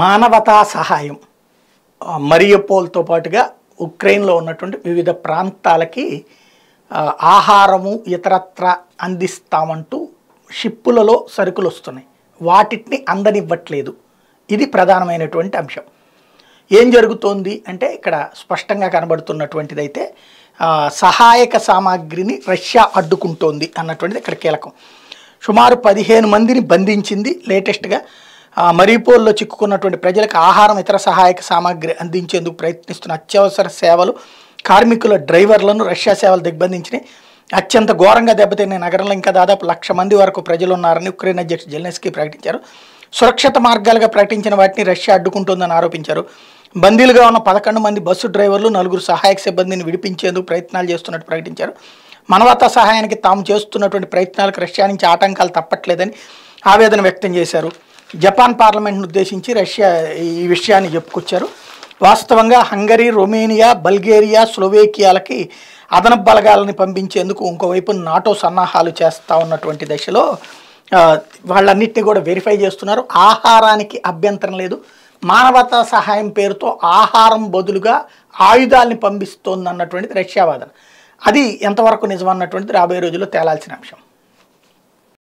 మానవతా సహాయం మరియపోల్తో పాటుగా ఉక్రెయిన్లో ఉన్నటువంటి వివిధ ప్రాంతాలకి ఆహారము ఇతరత్ర అందిస్తామంటూ షిప్పులలో సరుకులు వస్తున్నాయి వాటిని అందనివ్వట్లేదు ఇది ప్రధానమైనటువంటి అంశం ఏం జరుగుతోంది అంటే ఇక్కడ స్పష్టంగా కనబడుతున్నటువంటిది అయితే సహాయక సామాగ్రిని రష్యా అడ్డుకుంటోంది అన్నటువంటిది ఇక్కడ కీలకం సుమారు పదిహేను మందిని బంధించింది లేటెస్ట్గా మరీపోల్లో చిక్కుకున్నటువంటి ప్రజలకు ఆహారం ఇతర సహాయక సామాగ్రి అందించేందుకు ప్రయత్నిస్తున్న అత్యవసర సేవలు కార్మికుల డ్రైవర్లను రష్యా సేవలు దిగ్బంధించినాయి అత్యంత ఘోరంగా దెబ్బతిన్న నగరంలో ఇంకా దాదాపు లక్ష మంది వరకు ప్రజలు ఉన్నారని ఉక్రెయిన్ అధ్యక్షుడు జెల్నెస్కీ ప్రకటించారు సురక్షిత మార్గాలుగా ప్రకటించిన వాటిని రష్యా అడ్డుకుంటుందని ఆరోపించారు బందీలుగా ఉన్న పదకొండు మంది బస్సు డ్రైవర్లు నలుగురు సహాయక సిబ్బందిని విడిపించేందుకు ప్రయత్నాలు చేస్తున్నట్టు ప్రకటించారు మనవత సహాయానికి తాము చేస్తున్నటువంటి ప్రయత్నాలకు రష్యా నుంచి ఆటంకాలు తప్పట్లేదని ఆవేదన వ్యక్తం చేశారు జపాన్ పార్లమెంట్ను ఉద్దేశించి రష్యా ఈ విషయాన్ని చెప్పుకొచ్చారు వాస్తవంగా హంగరీ రొమేనియా బల్గేరియా స్లోవేకియాలకి అదన బలగాలని పంపించేందుకు ఇంకోవైపు నాటో సన్నాహాలు చేస్తూ ఉన్నటువంటి దశలో వాళ్ళన్నింటినీ కూడా వెరిఫై చేస్తున్నారు ఆహారానికి అభ్యంతరం లేదు మానవతా సహాయం పేరుతో ఆహారం బదులుగా ఆయుధాలని పంపిస్తోంది అన్నటువంటిది రష్యా వాదన అది ఎంతవరకు నిజమన్నటువంటిది రాబోయే రోజుల్లో తేలాల్సిన అంశం